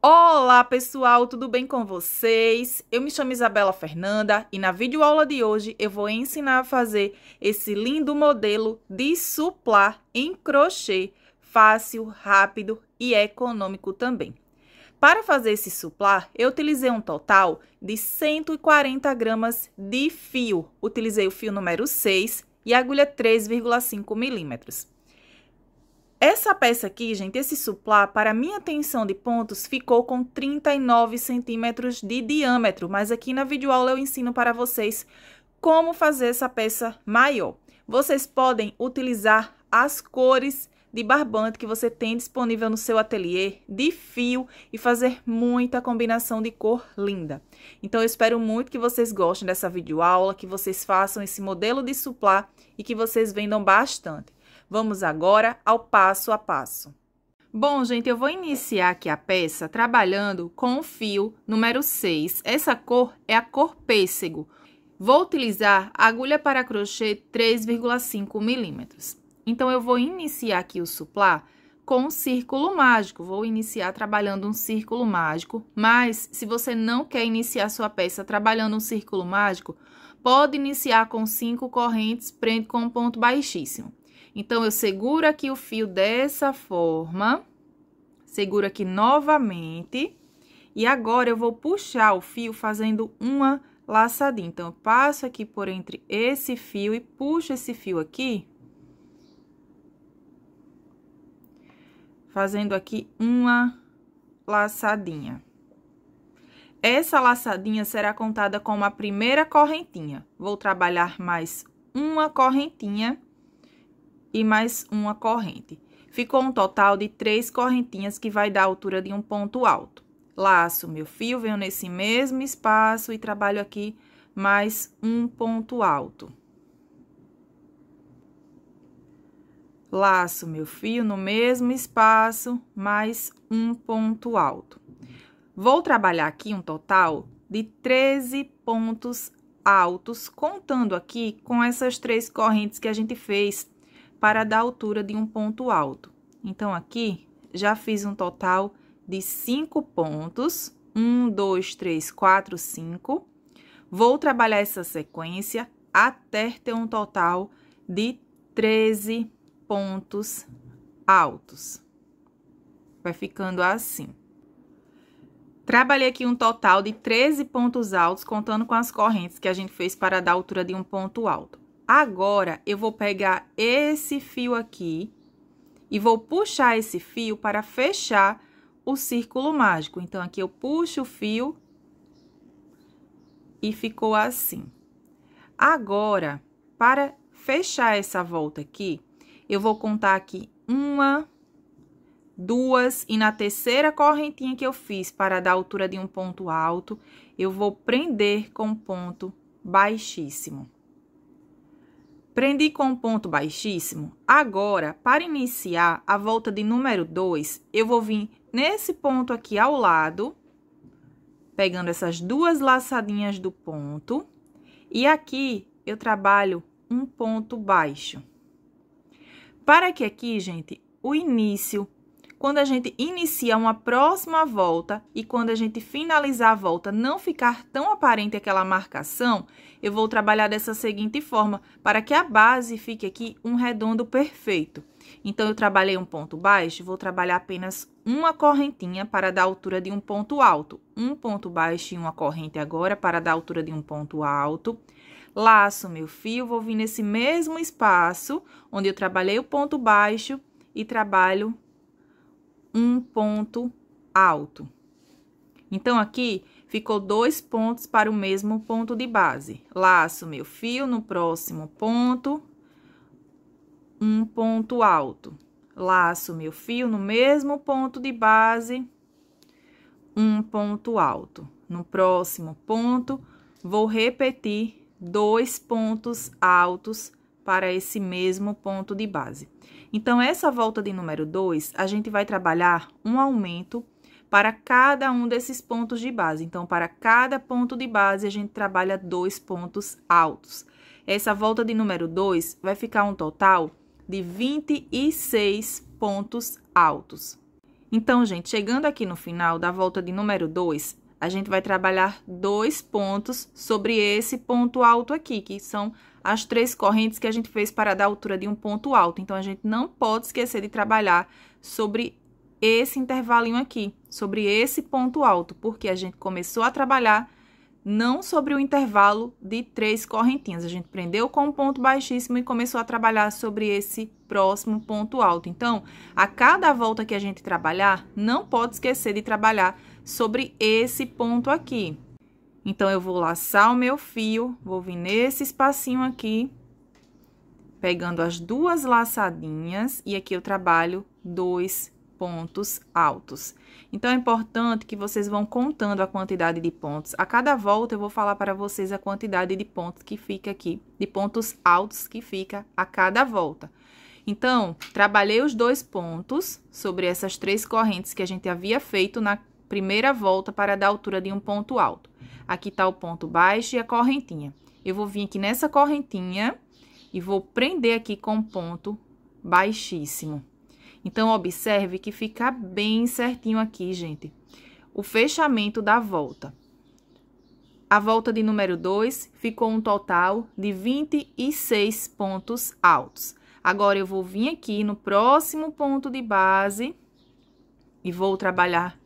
Olá pessoal, tudo bem com vocês? Eu me chamo Isabela Fernanda e na videoaula de hoje eu vou ensinar a fazer esse lindo modelo de suplar em crochê, fácil, rápido e econômico também. Para fazer esse suplar, eu utilizei um total de 140 gramas de fio. Utilizei o fio número 6 e agulha 3,5 milímetros. Essa peça aqui, gente, esse suplá, para minha tensão de pontos, ficou com 39 centímetros de diâmetro, mas aqui na videoaula eu ensino para vocês como fazer essa peça maior. Vocês podem utilizar as cores de barbante que você tem disponível no seu ateliê de fio e fazer muita combinação de cor linda. Então, eu espero muito que vocês gostem dessa videoaula, que vocês façam esse modelo de suplá e que vocês vendam bastante. Vamos agora ao passo a passo. Bom, gente, eu vou iniciar aqui a peça trabalhando com o fio número 6. Essa cor é a cor pêssego. Vou utilizar agulha para crochê 3,5 milímetros. Então, eu vou iniciar aqui o suplá com um círculo mágico. Vou iniciar trabalhando um círculo mágico, mas se você não quer iniciar sua peça trabalhando um círculo mágico, pode iniciar com cinco correntes, prende com um ponto baixíssimo. Então, eu seguro aqui o fio dessa forma, seguro aqui novamente, e agora eu vou puxar o fio fazendo uma laçadinha. Então, eu passo aqui por entre esse fio e puxo esse fio aqui, fazendo aqui uma laçadinha. Essa laçadinha será contada como a primeira correntinha. Vou trabalhar mais uma correntinha e mais uma corrente. Ficou um total de três correntinhas que vai dar a altura de um ponto alto. Laço meu fio, venho nesse mesmo espaço e trabalho aqui mais um ponto alto. Laço meu fio no mesmo espaço, mais um ponto alto. Vou trabalhar aqui um total de 13 pontos altos, contando aqui com essas três correntes que a gente fez para dar altura de um ponto alto. Então, aqui já fiz um total de cinco pontos. Um, dois, três, quatro, cinco. Vou trabalhar essa sequência até ter um total de 13 pontos altos. Vai ficando assim. Trabalhei aqui um total de 13 pontos altos, contando com as correntes que a gente fez para dar altura de um ponto alto. Agora, eu vou pegar esse fio aqui e vou puxar esse fio para fechar o círculo mágico. Então, aqui eu puxo o fio e ficou assim. Agora, para fechar essa volta aqui, eu vou contar aqui uma, duas, e na terceira correntinha que eu fiz para dar altura de um ponto alto, eu vou prender com ponto baixíssimo. Prendi com um ponto baixíssimo. Agora, para iniciar a volta de número 2, eu vou vir nesse ponto aqui ao lado, pegando essas duas laçadinhas do ponto. E aqui, eu trabalho um ponto baixo. Para que aqui, gente, o início, quando a gente inicia uma próxima volta e quando a gente finalizar a volta, não ficar tão aparente aquela marcação, eu vou trabalhar dessa seguinte forma, para que a base fique aqui um redondo perfeito. Então, eu trabalhei um ponto baixo, vou trabalhar apenas uma correntinha para dar altura de um ponto alto. Um ponto baixo e uma corrente agora para dar altura de um ponto alto. Laço meu fio, vou vir nesse mesmo espaço onde eu trabalhei o ponto baixo e trabalho um ponto alto. Então, aqui, ficou dois pontos para o mesmo ponto de base. Laço meu fio no próximo ponto, um ponto alto. Laço meu fio no mesmo ponto de base, um ponto alto. No próximo ponto, vou repetir dois pontos altos para esse mesmo ponto de base. Então, essa volta de número 2, a gente vai trabalhar um aumento para cada um desses pontos de base. Então, para cada ponto de base, a gente trabalha dois pontos altos. Essa volta de número 2 vai ficar um total de 26 pontos altos. Então, gente, chegando aqui no final da volta de número 2, a gente vai trabalhar dois pontos sobre esse ponto alto aqui, que são as três correntes que a gente fez para dar altura de um ponto alto. Então, a gente não pode esquecer de trabalhar sobre esse intervalinho aqui, sobre esse ponto alto, porque a gente começou a trabalhar não sobre o intervalo de três correntinhas. A gente prendeu com um ponto baixíssimo e começou a trabalhar sobre esse próximo ponto alto. Então, a cada volta que a gente trabalhar, não pode esquecer de trabalhar sobre esse ponto aqui. Então, eu vou laçar o meu fio, vou vir nesse espacinho aqui, pegando as duas laçadinhas, e aqui eu trabalho dois pontos altos. Então, é importante que vocês vão contando a quantidade de pontos. A cada volta, eu vou falar para vocês a quantidade de pontos que fica aqui, de pontos altos que fica a cada volta. Então, trabalhei os dois pontos sobre essas três correntes que a gente havia feito na primeira volta para dar altura de um ponto alto. Aqui está o ponto baixo e a correntinha. Eu vou vir aqui nessa correntinha e vou prender aqui com ponto baixíssimo. Então, observe que fica bem certinho aqui, gente. O fechamento da volta. A volta de número 2 ficou um total de 26 pontos altos. Agora, eu vou vir aqui no próximo ponto de base e vou trabalhar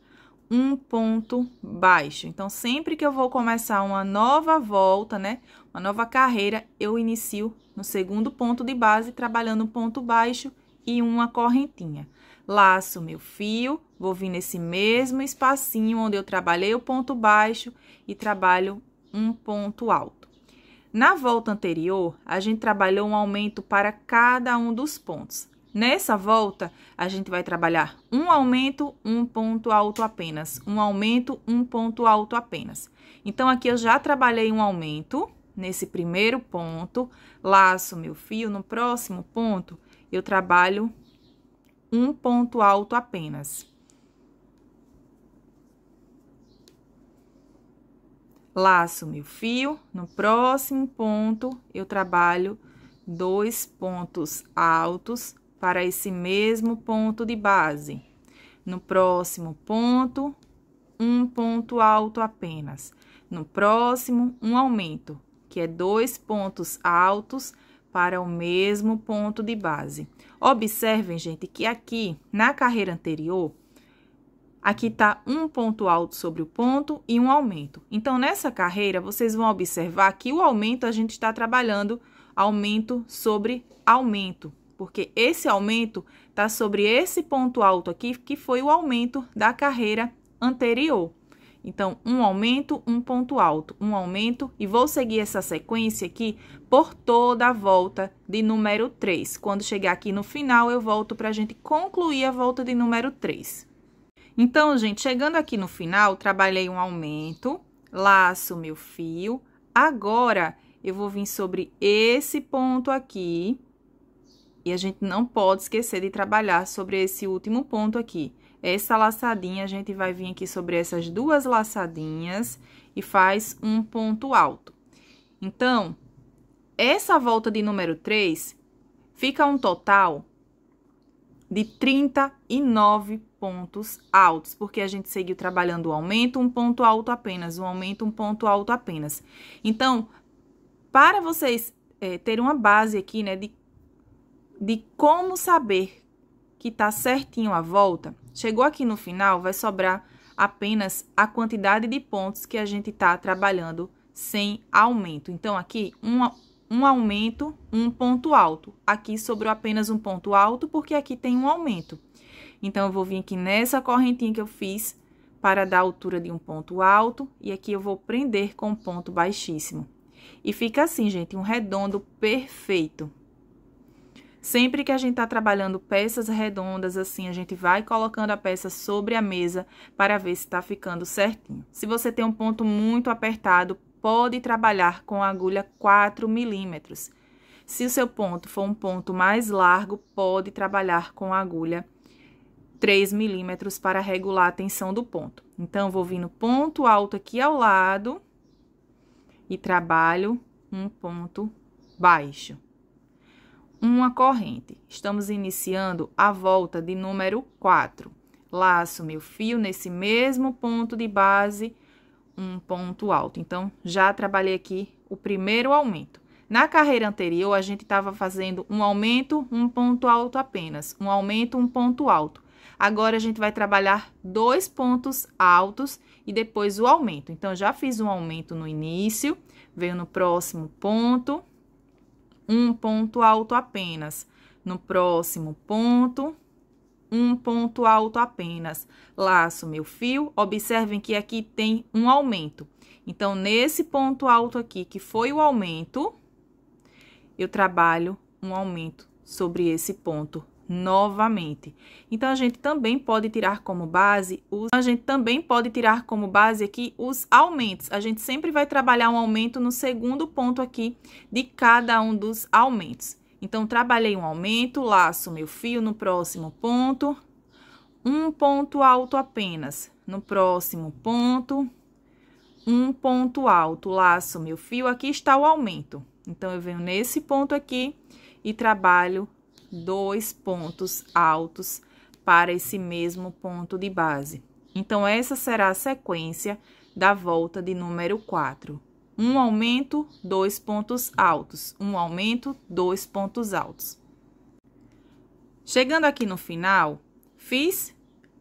um ponto baixo. Então, sempre que eu vou começar uma nova volta, né, uma nova carreira, eu inicio no segundo ponto de base, trabalhando um ponto baixo e uma correntinha. Laço meu fio, vou vir nesse mesmo espacinho onde eu trabalhei o ponto baixo e trabalho um ponto alto. Na volta anterior, a gente trabalhou um aumento para cada um dos pontos. Nessa volta, a gente vai trabalhar um aumento, um ponto alto apenas. Um aumento, um ponto alto apenas. Então, aqui eu já trabalhei um aumento nesse primeiro ponto, laço meu fio no próximo ponto, eu trabalho um ponto alto apenas. Laço meu fio, no próximo ponto eu trabalho dois pontos altos para esse mesmo ponto de base. No próximo ponto, um ponto alto apenas. No próximo, um aumento, que é dois pontos altos para o mesmo ponto de base. Observem, gente, que aqui na carreira anterior, aqui está um ponto alto sobre o ponto e um aumento. Então, nessa carreira, vocês vão observar que o aumento a gente está trabalhando aumento sobre aumento, porque esse aumento está sobre esse ponto alto aqui, que foi o aumento da carreira anterior. Então, um aumento, um ponto alto, um aumento, e vou seguir essa sequência aqui por toda a volta de número 3. Quando chegar aqui no final, eu volto para a gente concluir a volta de número 3. Então, gente, chegando aqui no final, trabalhei um aumento, laço meu fio. Agora, eu vou vir sobre esse ponto aqui, e a gente não pode esquecer de trabalhar sobre esse último ponto aqui. Essa laçadinha, a gente vai vir aqui sobre essas duas laçadinhas e faz um ponto alto. Então, essa volta de número 3 fica um total de 39 pontos altos, porque a gente seguiu trabalhando o aumento, um ponto alto apenas, um aumento, um ponto alto apenas. Então, para vocês é, terem uma base aqui, né, de, de como saber que tá certinho a volta, Chegou aqui no final, vai sobrar apenas a quantidade de pontos que a gente está trabalhando sem aumento. Então, aqui, um, um aumento, um ponto alto. Aqui sobrou apenas um ponto alto, porque aqui tem um aumento. Então, eu vou vir aqui nessa correntinha que eu fiz para dar a altura de um ponto alto, e aqui eu vou prender com ponto baixíssimo. E fica assim, gente, um redondo perfeito. Sempre que a gente está trabalhando peças redondas, assim, a gente vai colocando a peça sobre a mesa para ver se está ficando certinho. Se você tem um ponto muito apertado, pode trabalhar com a agulha 4 milímetros. Se o seu ponto for um ponto mais largo, pode trabalhar com a agulha 3 milímetros para regular a tensão do ponto. Então, vou vir no ponto alto aqui ao lado e trabalho um ponto baixo uma corrente. Estamos iniciando a volta de número 4. Laço meu fio nesse mesmo ponto de base, um ponto alto. Então, já trabalhei aqui o primeiro aumento. Na carreira anterior, a gente estava fazendo um aumento, um ponto alto apenas, um aumento, um ponto alto. Agora, a gente vai trabalhar dois pontos altos e depois o aumento. Então, já fiz um aumento no início, veio no próximo ponto, um ponto alto apenas. No próximo ponto, um ponto alto apenas. Laço meu fio, observem que aqui tem um aumento. Então, nesse ponto alto aqui, que foi o aumento, eu trabalho um aumento sobre esse ponto novamente. Então a gente também pode tirar como base os a gente também pode tirar como base aqui os aumentos. A gente sempre vai trabalhar um aumento no segundo ponto aqui de cada um dos aumentos. Então trabalhei um aumento, laço meu fio no próximo ponto, um ponto alto apenas no próximo ponto, um ponto alto, laço meu fio, aqui está o aumento. Então eu venho nesse ponto aqui e trabalho dois pontos altos para esse mesmo ponto de base. Então, essa será a sequência da volta de número 4. Um aumento, dois pontos altos. Um aumento, dois pontos altos. Chegando aqui no final, fiz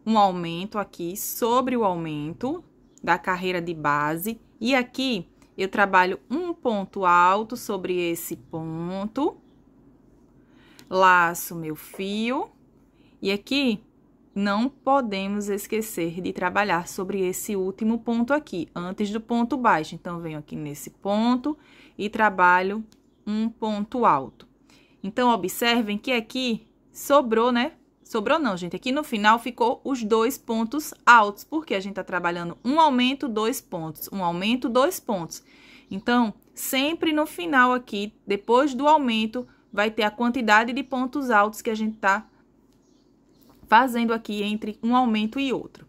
um aumento aqui sobre o aumento da carreira de base. E aqui, eu trabalho um ponto alto sobre esse ponto laço meu fio. E aqui não podemos esquecer de trabalhar sobre esse último ponto aqui, antes do ponto baixo. Então, venho aqui nesse ponto e trabalho um ponto alto. Então, observem que aqui sobrou, né? Sobrou não, gente. Aqui no final ficou os dois pontos altos, porque a gente está trabalhando um aumento, dois pontos, um aumento, dois pontos. Então, sempre no final aqui, depois do aumento, vai ter a quantidade de pontos altos que a gente está fazendo aqui entre um aumento e outro.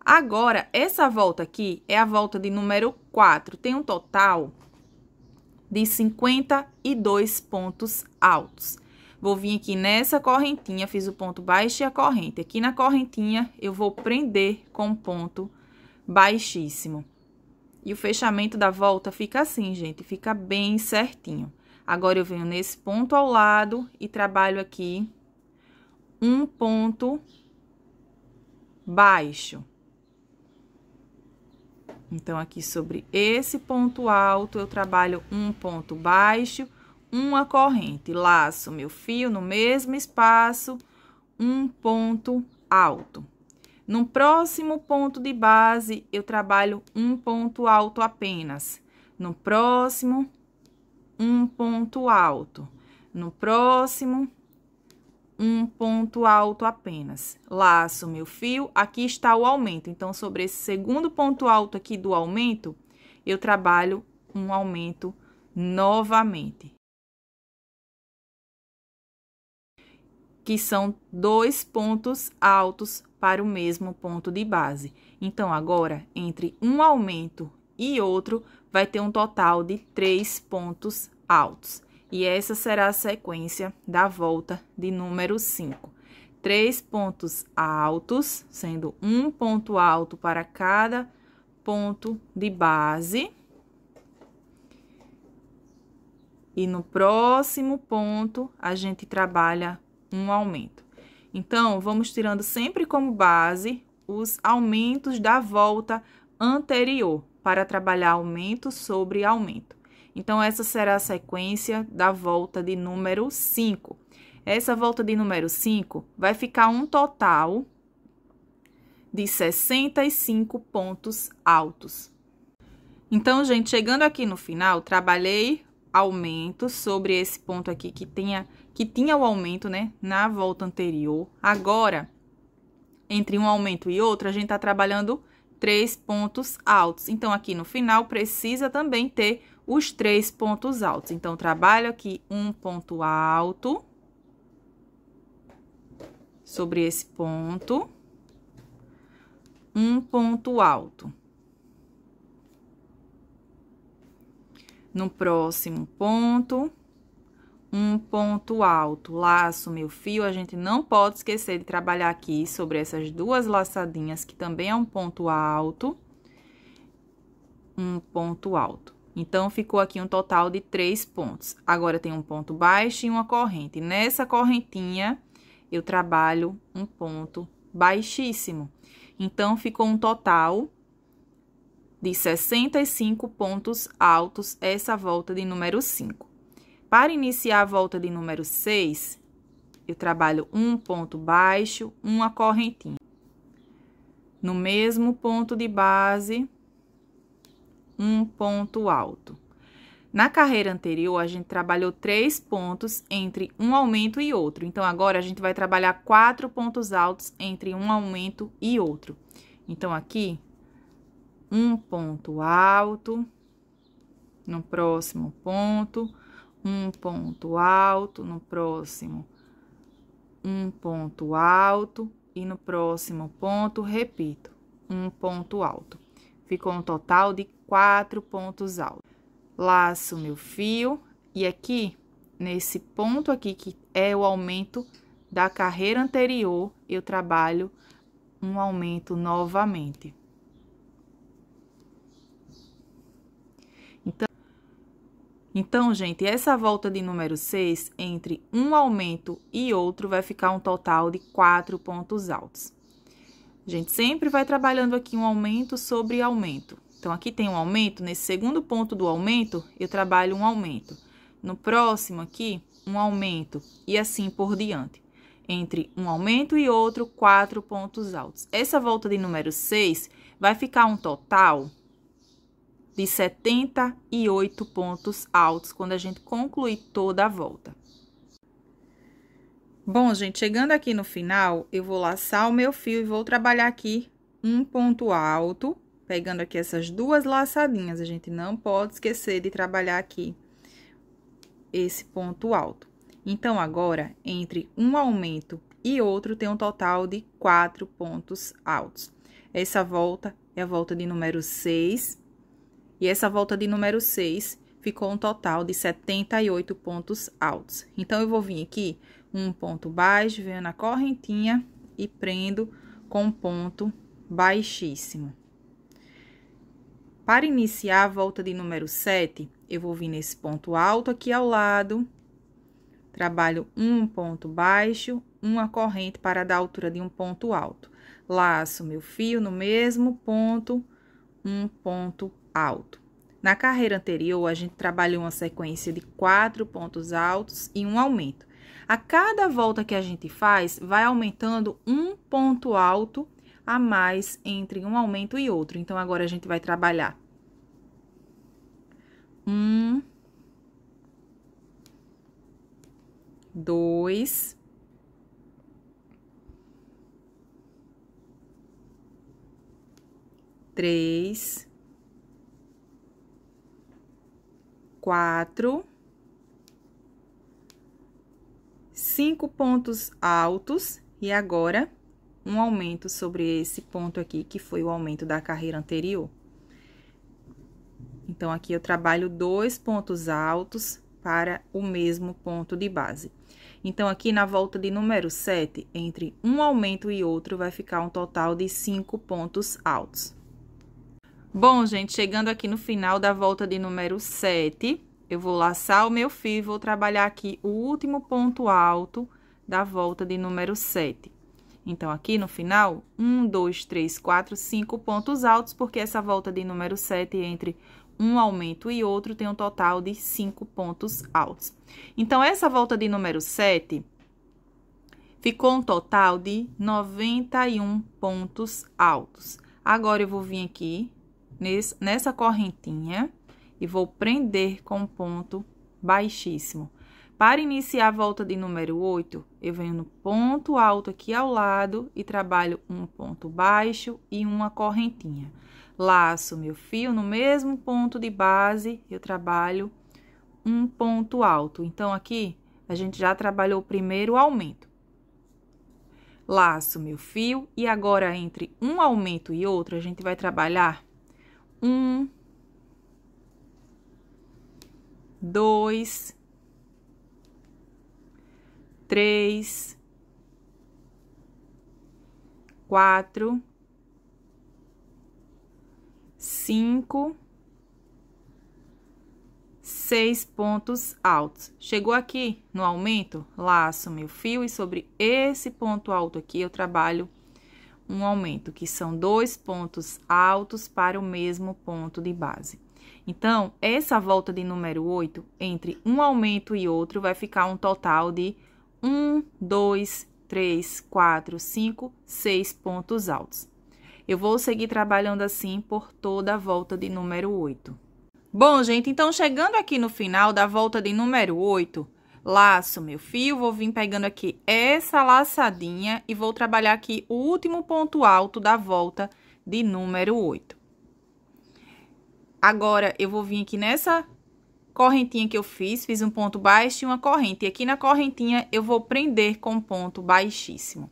Agora, essa volta aqui é a volta de número 4. Tem um total de 52 pontos altos. Vou vir aqui nessa correntinha, fiz o ponto baixo e a corrente. Aqui na correntinha, eu vou prender com ponto baixíssimo. E o fechamento da volta fica assim, gente, fica bem certinho. Agora, eu venho nesse ponto ao lado e trabalho aqui um ponto baixo. Então, aqui sobre esse ponto alto, eu trabalho um ponto baixo, uma corrente. Laço meu fio no mesmo espaço, um ponto alto. No próximo ponto de base, eu trabalho um ponto alto apenas. No próximo, um ponto alto. No próximo, um ponto alto apenas. Laço meu fio, aqui está o aumento. Então, sobre esse segundo ponto alto aqui do aumento, eu trabalho um aumento novamente. Que são dois pontos altos para o mesmo ponto de base. Então, agora, entre um aumento e outro vai ter um total de três pontos altos. E essa será a sequência da volta de número 5. Três pontos altos, sendo um ponto alto para cada ponto de base. E no próximo ponto, a gente trabalha um aumento. Então, vamos tirando sempre como base os aumentos da volta anterior, para trabalhar aumento sobre aumento. Então, essa será a sequência da volta de número 5. Essa volta de número 5 vai ficar um total de 65 pontos altos. Então, gente, chegando aqui no final, trabalhei aumento sobre esse ponto aqui que, tenha, que tinha o aumento, né, na volta anterior. Agora, entre um aumento e outro, a gente está trabalhando três pontos altos. Então, aqui no final, precisa também ter os três pontos altos. Então, trabalho aqui um ponto alto sobre esse ponto, um ponto alto. No próximo ponto, um ponto alto, laço meu fio, a gente não pode esquecer de trabalhar aqui sobre essas duas laçadinhas, que também é um ponto alto, um ponto alto. Então, ficou aqui um total de três pontos. Agora, tem um ponto baixo e uma corrente. Nessa correntinha, eu trabalho um ponto baixíssimo. Então, ficou um total de 65 pontos altos essa volta de número 5. Para iniciar a volta de número 6, eu trabalho um ponto baixo, uma correntinha. No mesmo ponto de base, um ponto alto. Na carreira anterior, a gente trabalhou três pontos entre um aumento e outro. Então, agora a gente vai trabalhar quatro pontos altos entre um aumento e outro. Então, aqui, um ponto alto, no próximo ponto, um ponto alto no próximo, um ponto alto e no próximo ponto, repito, um ponto alto. Ficou um total de quatro pontos altos. Laço meu fio e aqui, nesse ponto aqui que é o aumento da carreira anterior, eu trabalho um aumento novamente. Então, gente, essa volta de número 6, entre um aumento e outro, vai ficar um total de quatro pontos altos. A gente sempre vai trabalhando aqui um aumento sobre aumento. Então, aqui tem um aumento, nesse segundo ponto do aumento, eu trabalho um aumento. No próximo aqui, um aumento e assim por diante. Entre um aumento e outro, quatro pontos altos. Essa volta de número 6 vai ficar um total de 78 pontos altos quando a gente concluir toda a volta. Bom, gente, chegando aqui no final, eu vou laçar o meu fio e vou trabalhar aqui um ponto alto, pegando aqui essas duas laçadinhas. A gente não pode esquecer de trabalhar aqui esse ponto alto. Então, agora, entre um aumento e outro, tem um total de quatro pontos altos. Essa volta é a volta de número 6, e essa volta de número 6 ficou um total de 78 pontos altos. Então, eu vou vir aqui, um ponto baixo, venho na correntinha e prendo com um ponto baixíssimo. Para iniciar a volta de número 7, eu vou vir nesse ponto alto aqui ao lado, trabalho um ponto baixo, uma corrente para dar a altura de um ponto alto. Laço meu fio no mesmo ponto, um ponto alto. Na carreira anterior, a gente trabalhou uma sequência de quatro pontos altos e um aumento. A cada volta que a gente faz, vai aumentando um ponto alto a mais entre um aumento e outro. Então, agora a gente vai trabalhar um, dois, três, quatro, cinco pontos altos, e agora um aumento sobre esse ponto aqui, que foi o aumento da carreira anterior. Então, aqui eu trabalho dois pontos altos para o mesmo ponto de base. Então, aqui na volta de número 7, entre um aumento e outro, vai ficar um total de cinco pontos altos. Bom, gente, chegando aqui no final da volta de número 7, eu vou laçar o meu fio e vou trabalhar aqui o último ponto alto da volta de número 7. Então, aqui no final, um, dois, três, quatro, cinco pontos altos, porque essa volta de número 7 entre um aumento e outro tem um total de cinco pontos altos. Então, essa volta de número 7 ficou um total de 91 pontos altos. Agora, eu vou vir aqui nesse, nessa correntinha e vou prender com um ponto baixíssimo. Para iniciar a volta de número 8, eu venho no ponto alto aqui ao lado e trabalho um ponto baixo e uma correntinha. Laço meu fio no mesmo ponto de base, eu trabalho um ponto alto. Então, aqui, a gente já trabalhou o primeiro aumento. Laço meu fio e agora, entre um aumento e outro, a gente vai trabalhar um, dois, três, quatro, cinco, seis pontos altos. Chegou aqui no aumento, laço meu fio e sobre esse ponto alto aqui eu trabalho um aumento, que são dois pontos altos para o mesmo ponto de base. Então, essa volta de número 8, entre um aumento e outro, vai ficar um total de 1, 2, 3, 4, 5, 6 pontos altos. Eu vou seguir trabalhando assim por toda a volta de número 8. Bom, gente, então chegando aqui no final da volta de número 8, Laço meu fio, vou vir pegando aqui essa laçadinha e vou trabalhar aqui o último ponto alto da volta de número 8. Agora, eu vou vir aqui nessa correntinha que eu fiz, fiz um ponto baixo e uma corrente. E aqui na correntinha, eu vou prender com ponto baixíssimo.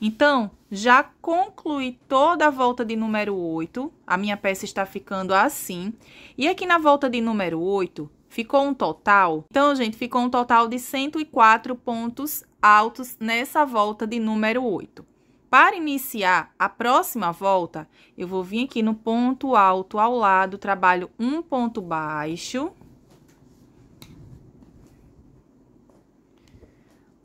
Então, já concluí toda a volta de número 8, a minha peça está ficando assim. E aqui na volta de número 8, Ficou um total. Então, gente, ficou um total de 104 pontos altos nessa volta de número 8. Para iniciar a próxima volta, eu vou vir aqui no ponto alto ao lado, trabalho um ponto baixo.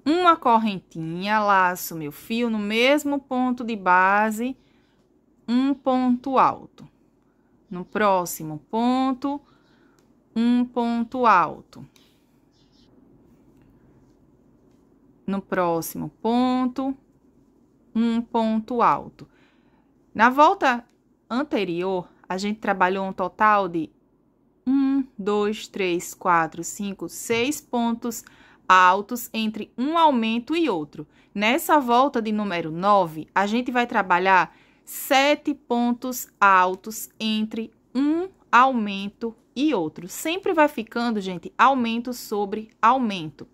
Uma correntinha, laço meu fio no mesmo ponto de base, um ponto alto. No próximo ponto, um ponto alto. No próximo ponto, um ponto alto. Na volta anterior, a gente trabalhou um total de um, dois, três, quatro, cinco, seis pontos altos entre um aumento e outro. Nessa volta de número 9, a gente vai trabalhar sete pontos altos entre um aumento e outro. Sempre vai ficando, gente, aumento sobre aumento.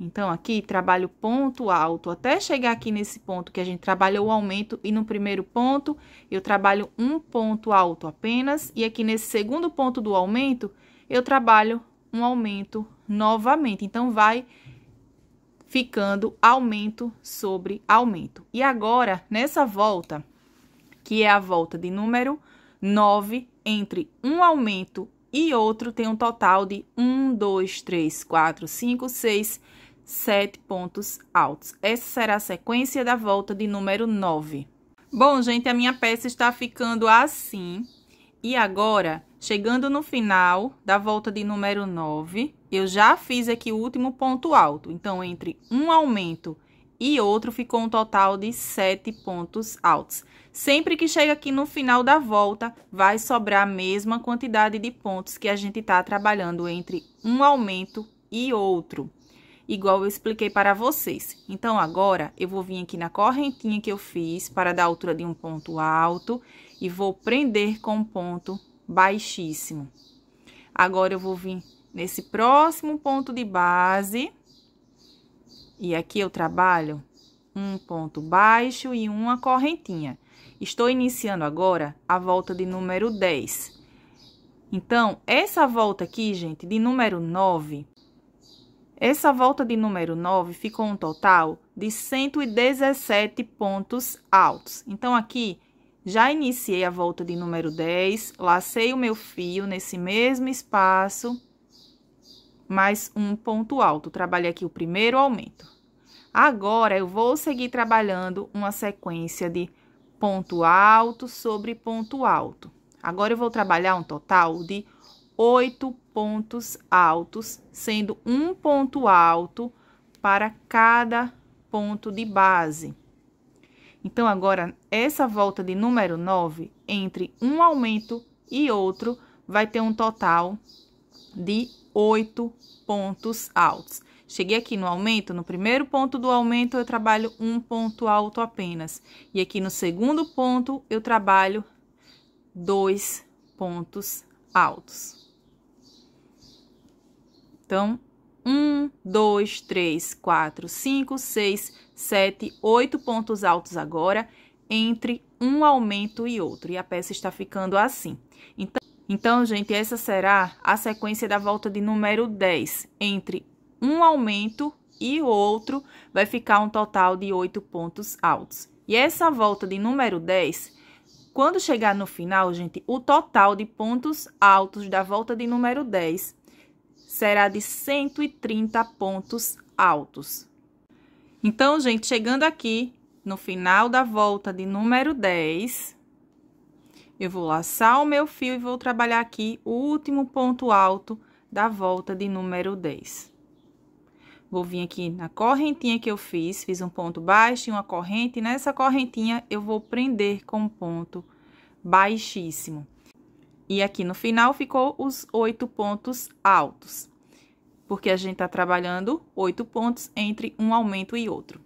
Então, aqui trabalho ponto alto até chegar aqui nesse ponto que a gente trabalhou o aumento e no primeiro ponto eu trabalho um ponto alto apenas e aqui nesse segundo ponto do aumento eu trabalho um aumento novamente. Então, vai ficando aumento sobre aumento. E agora, nessa volta, que é a volta de número 9, entre um aumento e outro tem um total de 1, 2, 3, 4, 5, 6, 7 pontos altos. Essa será a sequência da volta de número 9. Bom, gente, a minha peça está ficando assim. E agora, chegando no final da volta de número 9, eu já fiz aqui o último ponto alto. Então, entre um aumento e outro ficou um total de sete pontos altos. Sempre que chega aqui no final da volta, vai sobrar a mesma quantidade de pontos que a gente está trabalhando entre um aumento e outro, igual eu expliquei para vocês. Então, agora, eu vou vir aqui na correntinha que eu fiz para dar a altura de um ponto alto e vou prender com ponto baixíssimo. Agora, eu vou vir nesse próximo ponto de base e aqui eu trabalho um ponto baixo e uma correntinha. Estou iniciando agora a volta de número 10. Então, essa volta aqui, gente, de número 9, essa volta de número 9 ficou um total de 117 pontos altos. Então, aqui, já iniciei a volta de número 10, lacei o meu fio nesse mesmo espaço, mais um ponto alto. Trabalhei aqui o primeiro aumento. Agora, eu vou seguir trabalhando uma sequência de ponto alto sobre ponto alto. Agora, eu vou trabalhar um total de oito pontos altos, sendo um ponto alto para cada ponto de base. Então, agora, essa volta de número 9, entre um aumento e outro, vai ter um total de oito pontos altos. Cheguei aqui no aumento, no primeiro ponto do aumento eu trabalho um ponto alto apenas. E aqui no segundo ponto eu trabalho dois pontos altos. Então, um, dois, três, quatro, cinco, seis, sete, oito pontos altos agora entre um aumento e outro. E a peça está ficando assim. Então, então, gente, essa será a sequência da volta de número 10, entre um aumento e o outro vai ficar um total de oito pontos altos. E essa volta de número 10, quando chegar no final, gente, o total de pontos altos da volta de número 10 será de 130 pontos altos. Então, gente, chegando aqui no final da volta de número 10, eu vou laçar o meu fio e vou trabalhar aqui o último ponto alto da volta de número 10. Vou vir aqui na correntinha que eu fiz, fiz um ponto baixo e uma corrente. E nessa correntinha, eu vou prender com um ponto baixíssimo. E aqui no final, ficou os oito pontos altos. Porque a gente tá trabalhando oito pontos entre um aumento e outro.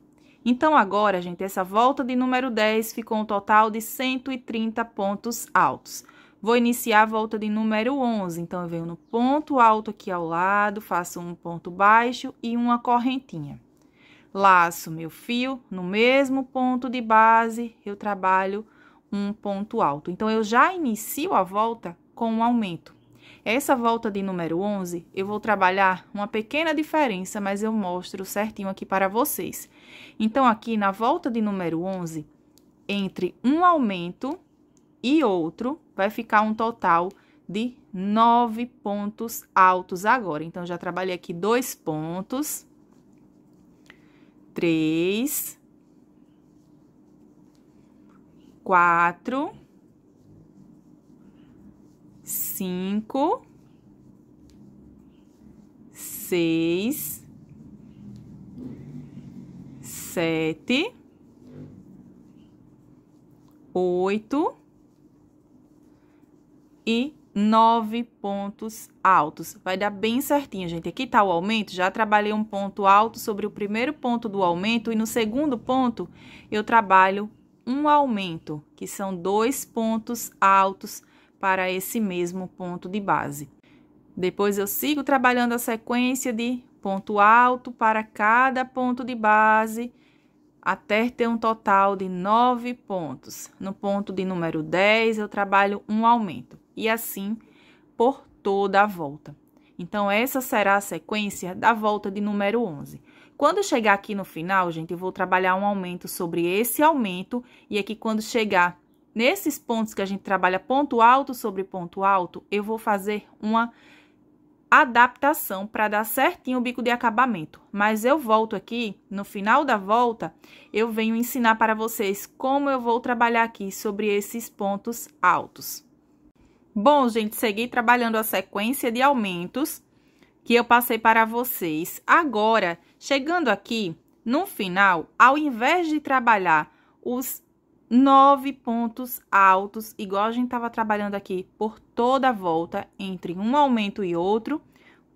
Então, agora, gente, essa volta de número 10 ficou um total de 130 pontos altos. Vou iniciar a volta de número 11. Então, eu venho no ponto alto aqui ao lado, faço um ponto baixo e uma correntinha. Laço meu fio no mesmo ponto de base, eu trabalho um ponto alto. Então, eu já inicio a volta com um aumento. Essa volta de número 11, eu vou trabalhar uma pequena diferença, mas eu mostro certinho aqui para vocês. Então, aqui na volta de número 11, entre um aumento e outro, vai ficar um total de nove pontos altos agora. Então, já trabalhei aqui dois pontos, três, quatro, cinco, seis, sete, oito, e nove pontos altos. Vai dar bem certinho, gente. Aqui tá o aumento, já trabalhei um ponto alto sobre o primeiro ponto do aumento e no segundo ponto eu trabalho um aumento, que são dois pontos altos para esse mesmo ponto de base. Depois eu sigo trabalhando a sequência de ponto alto para cada ponto de base até ter um total de nove pontos. No ponto de número 10 eu trabalho um aumento e assim por toda a volta. Então, essa será a sequência da volta de número 11. Quando chegar aqui no final, gente, eu vou trabalhar um aumento sobre esse aumento. E aqui, é quando chegar nesses pontos que a gente trabalha ponto alto sobre ponto alto, eu vou fazer uma adaptação para dar certinho o bico de acabamento. Mas eu volto aqui, no final da volta, eu venho ensinar para vocês como eu vou trabalhar aqui sobre esses pontos altos. Bom, gente, segui trabalhando a sequência de aumentos que eu passei para vocês. Agora, chegando aqui no final, ao invés de trabalhar os nove pontos altos, igual a gente estava trabalhando aqui por toda a volta, entre um aumento e outro,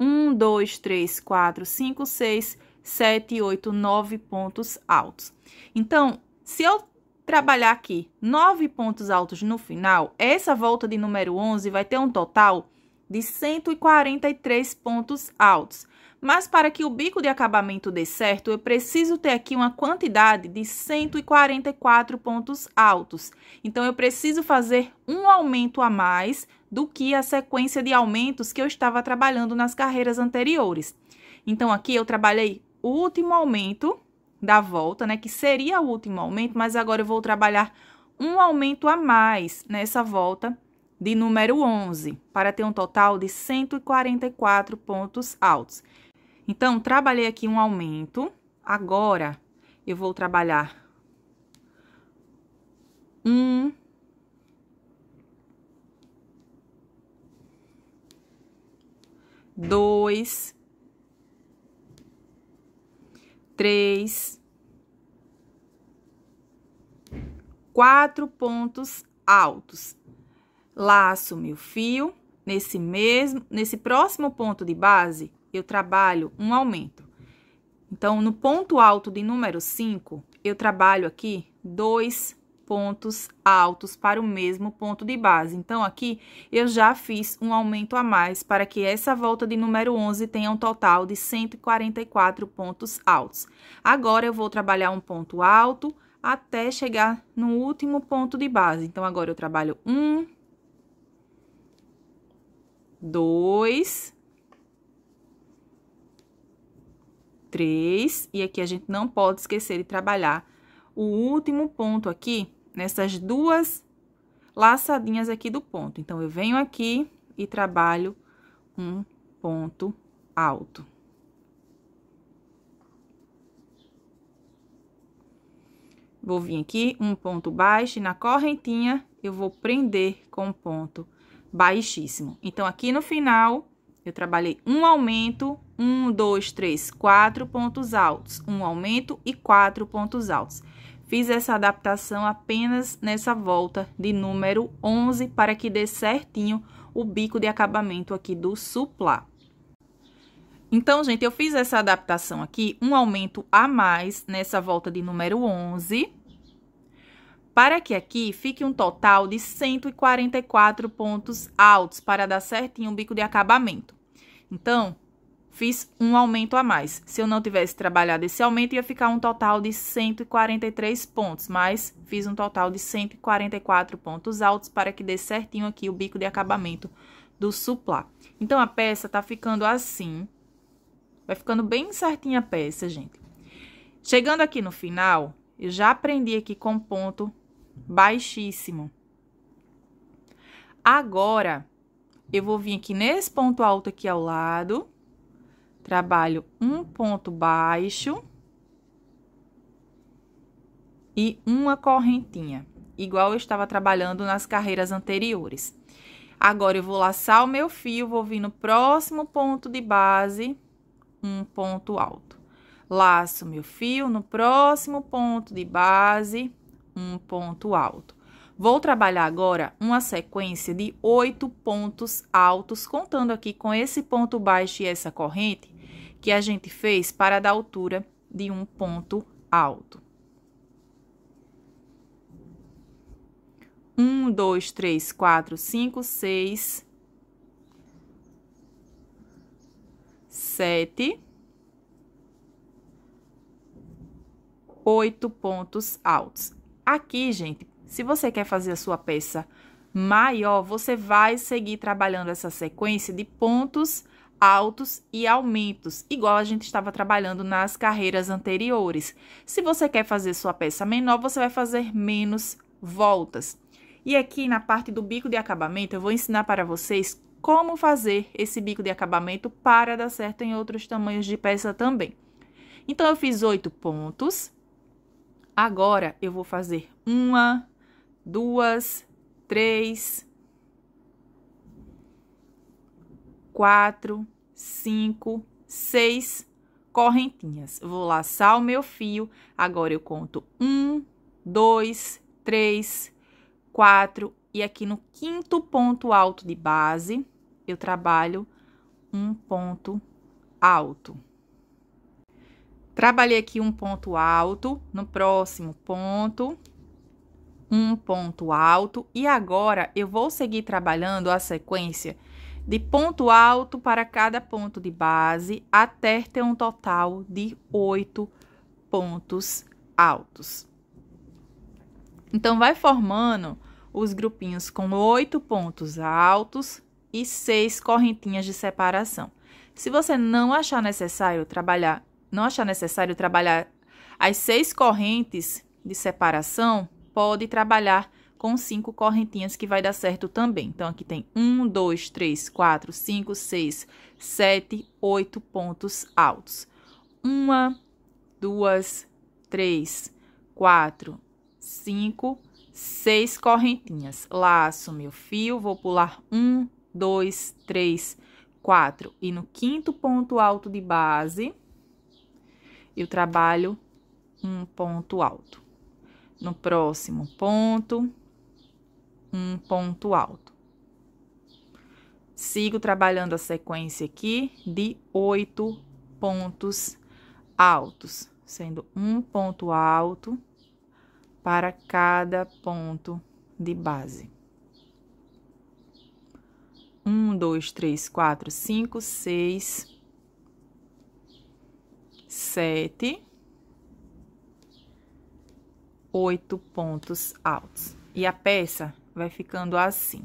um, dois, três, quatro, cinco, seis, sete, oito, nove pontos altos. Então, se eu trabalhar aqui nove pontos altos no final, essa volta de número 11 vai ter um total de 143 pontos altos. Mas para que o bico de acabamento dê certo, eu preciso ter aqui uma quantidade de 144 pontos altos. Então, eu preciso fazer um aumento a mais do que a sequência de aumentos que eu estava trabalhando nas carreiras anteriores. Então, aqui eu trabalhei o último aumento da volta, né? Que seria o último aumento, mas agora eu vou trabalhar um aumento a mais nessa volta de número 11, para ter um total de 144 pontos altos. Então, trabalhei aqui um aumento. Agora, eu vou trabalhar um dois três, quatro pontos altos. Laço meu fio, nesse mesmo, nesse próximo ponto de base, eu trabalho um aumento. Então, no ponto alto de número 5, eu trabalho aqui dois pontos altos para o mesmo ponto de base. Então, aqui eu já fiz um aumento a mais para que essa volta de número 11 tenha um total de 144 pontos altos. Agora, eu vou trabalhar um ponto alto até chegar no último ponto de base. Então, agora eu trabalho um, dois, três, e aqui a gente não pode esquecer de trabalhar o último ponto aqui nessas duas laçadinhas aqui do ponto. Então, eu venho aqui e trabalho um ponto alto. Vou vir aqui, um ponto baixo, e na correntinha, eu vou prender com um ponto baixíssimo. Então, aqui no final, eu trabalhei um aumento, um, dois, três, quatro pontos altos. Um aumento e quatro pontos altos. Fiz essa adaptação apenas nessa volta de número 11 para que dê certinho o bico de acabamento aqui do suplá. Então, gente, eu fiz essa adaptação aqui, um aumento a mais nessa volta de número 11, para que aqui fique um total de 144 pontos altos, para dar certinho o bico de acabamento. Então, fiz um aumento a mais. Se eu não tivesse trabalhado esse aumento, ia ficar um total de 143 pontos, mas fiz um total de 144 pontos altos para que dê certinho aqui o bico de acabamento do suplá. Então, a peça tá ficando assim. Vai ficando bem certinha a peça, gente. Chegando aqui no final, eu já aprendi aqui com ponto baixíssimo. Agora, eu vou vir aqui nesse ponto alto aqui ao lado trabalho um ponto baixo e uma correntinha, igual eu estava trabalhando nas carreiras anteriores. Agora, eu vou laçar o meu fio, vou vir no próximo ponto de base, um ponto alto. Laço meu fio no próximo ponto de base, um ponto alto. Vou trabalhar agora uma sequência de oito pontos altos, contando aqui com esse ponto baixo e essa corrente, que a gente fez para dar altura de um ponto alto. Um, dois, três, quatro, cinco, seis, sete, oito pontos altos. Aqui, gente, se você quer fazer a sua peça maior, você vai seguir trabalhando essa sequência de pontos altos altos e aumentos, igual a gente estava trabalhando nas carreiras anteriores. Se você quer fazer sua peça menor, você vai fazer menos voltas. E aqui na parte do bico de acabamento, eu vou ensinar para vocês como fazer esse bico de acabamento para dar certo em outros tamanhos de peça também. Então, eu fiz oito pontos. Agora, eu vou fazer uma, duas, três, quatro, cinco, seis correntinhas. Vou laçar o meu fio. Agora eu conto um, dois, três, quatro. E aqui no quinto ponto alto de base, eu trabalho um ponto alto. Trabalhei aqui um ponto alto, no próximo ponto, um ponto alto. E agora, eu vou seguir trabalhando a sequência de ponto alto para cada ponto de base, até ter um total de oito pontos altos. Então, vai formando os grupinhos com oito pontos altos e seis correntinhas de separação. Se você não achar necessário trabalhar, não achar necessário trabalhar as seis correntes de separação, pode trabalhar com cinco correntinhas que vai dar certo também. Então, aqui tem um, dois, três, quatro, cinco, seis, sete, oito pontos altos. Uma, duas, três, quatro, cinco, seis correntinhas. Laço meu fio, vou pular um, dois, três, quatro. E no quinto ponto alto de base, eu trabalho um ponto alto. No próximo ponto, um ponto alto. Sigo trabalhando a sequência aqui de oito pontos altos, sendo um ponto alto para cada ponto de base. Um, dois, três, quatro, cinco, seis, sete, oito pontos altos. E a peça vai ficando assim.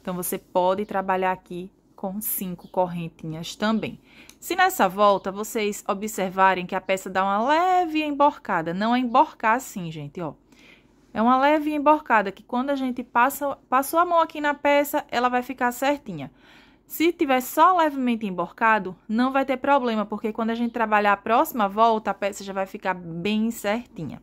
Então, você pode trabalhar aqui com cinco correntinhas também. Se nessa volta vocês observarem que a peça dá uma leve emborcada, não é emborcar assim, gente, ó. É uma leve emborcada que quando a gente passa, passou a mão aqui na peça, ela vai ficar certinha. Se tiver só levemente emborcado, não vai ter problema, porque quando a gente trabalhar a próxima volta, a peça já vai ficar bem certinha.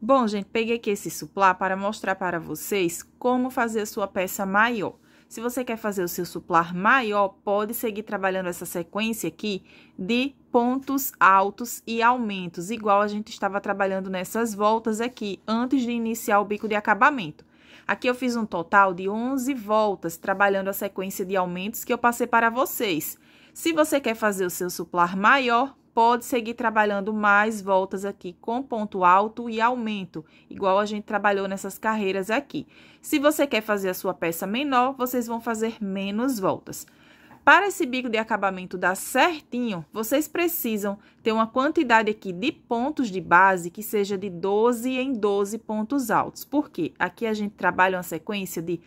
Bom, gente, peguei aqui esse suplá para mostrar para vocês como fazer a sua peça maior. Se você quer fazer o seu suplar maior, pode seguir trabalhando essa sequência aqui de pontos altos e aumentos, igual a gente estava trabalhando nessas voltas aqui, antes de iniciar o bico de acabamento. Aqui eu fiz um total de 11 voltas, trabalhando a sequência de aumentos que eu passei para vocês. Se você quer fazer o seu suplar maior, pode seguir trabalhando mais voltas aqui com ponto alto e aumento, igual a gente trabalhou nessas carreiras aqui. Se você quer fazer a sua peça menor, vocês vão fazer menos voltas. Para esse bico de acabamento dar certinho, vocês precisam ter uma quantidade aqui de pontos de base que seja de 12 em 12 pontos altos. Porque Aqui a gente trabalha uma sequência de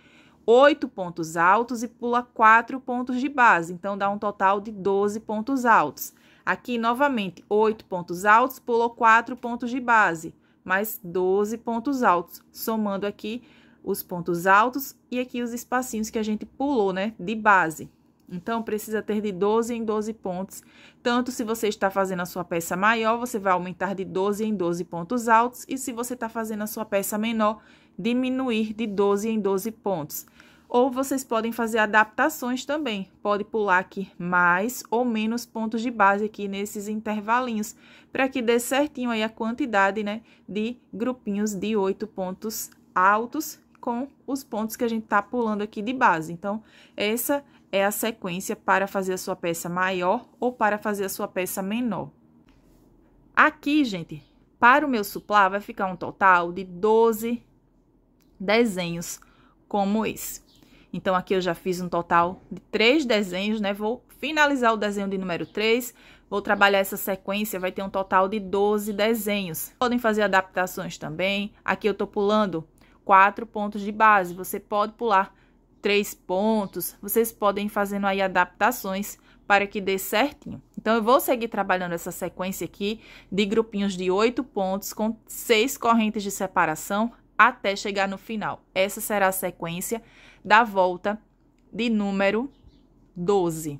8 pontos altos e pula 4 pontos de base, então dá um total de 12 pontos altos. Aqui, novamente, 8 pontos altos, pulou 4 pontos de base, mais 12 pontos altos, somando aqui os pontos altos e aqui os espacinhos que a gente pulou, né, de base. Então, precisa ter de 12 em 12 pontos. Tanto se você está fazendo a sua peça maior, você vai aumentar de 12 em 12 pontos altos. E se você está fazendo a sua peça menor, diminuir de 12 em 12 pontos ou vocês podem fazer adaptações também. Pode pular aqui mais ou menos pontos de base aqui nesses intervalinhos, para que dê certinho aí a quantidade, né, de grupinhos de oito pontos altos com os pontos que a gente tá pulando aqui de base. Então, essa é a sequência para fazer a sua peça maior ou para fazer a sua peça menor. Aqui, gente, para o meu suplá vai ficar um total de 12 desenhos como esse. Então, aqui eu já fiz um total de três desenhos, né? Vou finalizar o desenho de número 3, vou trabalhar essa sequência, vai ter um total de 12 desenhos. Podem fazer adaptações também. Aqui eu tô pulando quatro pontos de base, você pode pular três pontos, vocês podem fazendo aí adaptações para que dê certinho. Então, eu vou seguir trabalhando essa sequência aqui de grupinhos de oito pontos com seis correntes de separação até chegar no final. Essa será a sequência da volta de número 12.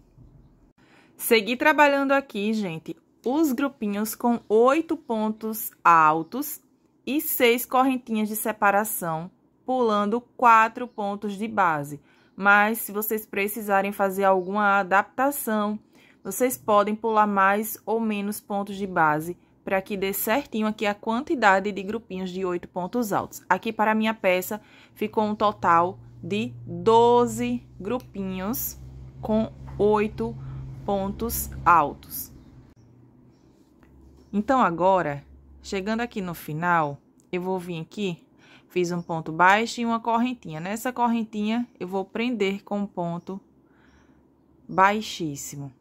Segui trabalhando aqui, gente, os grupinhos com oito pontos altos e seis correntinhas de separação, pulando quatro pontos de base. Mas se vocês precisarem fazer alguma adaptação, vocês podem pular mais ou menos pontos de base para que dê certinho aqui a quantidade de grupinhos de oito pontos altos. Aqui para minha peça ficou um total de 12 grupinhos com oito pontos altos. Então, agora, chegando aqui no final, eu vou vir aqui, fiz um ponto baixo e uma correntinha. Nessa correntinha, eu vou prender com um ponto baixíssimo.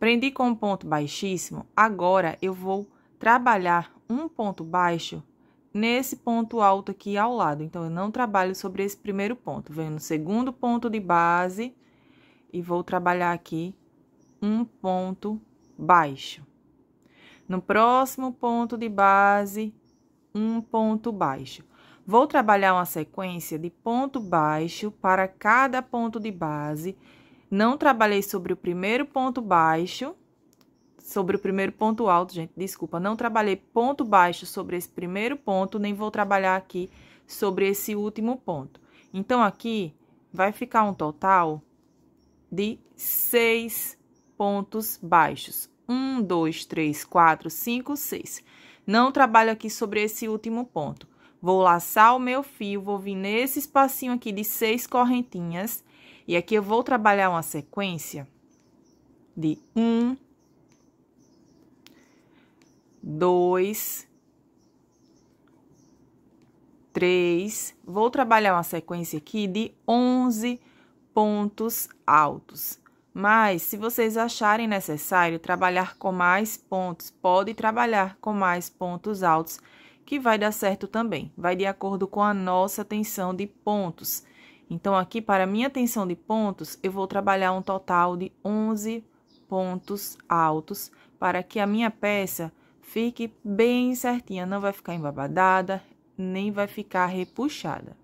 Prendi com um ponto baixíssimo, agora eu vou trabalhar um ponto baixo nesse ponto alto aqui ao lado. Então, eu não trabalho sobre esse primeiro ponto. Venho no segundo ponto de base e vou trabalhar aqui um ponto baixo. No próximo ponto de base, um ponto baixo. Vou trabalhar uma sequência de ponto baixo para cada ponto de base. Não trabalhei sobre o primeiro ponto baixo, sobre o primeiro ponto alto, gente, desculpa, não trabalhei ponto baixo sobre esse primeiro ponto, nem vou trabalhar aqui sobre esse último ponto. Então, aqui vai ficar um total de seis pontos baixos. Um, dois, três, quatro, cinco, seis. Não trabalho aqui sobre esse último ponto. Vou laçar o meu fio, vou vir nesse espacinho aqui de seis correntinhas. E aqui eu vou trabalhar uma sequência de um, dois, três. Vou trabalhar uma sequência aqui de 11 pontos altos. Mas, se vocês acharem necessário trabalhar com mais pontos, pode trabalhar com mais pontos altos, que vai dar certo também. Vai de acordo com a nossa tensão de pontos. Então, aqui, para minha tensão de pontos, eu vou trabalhar um total de 11 pontos altos, para que a minha peça Fique bem certinha, não vai ficar embabadada, nem vai ficar repuxada.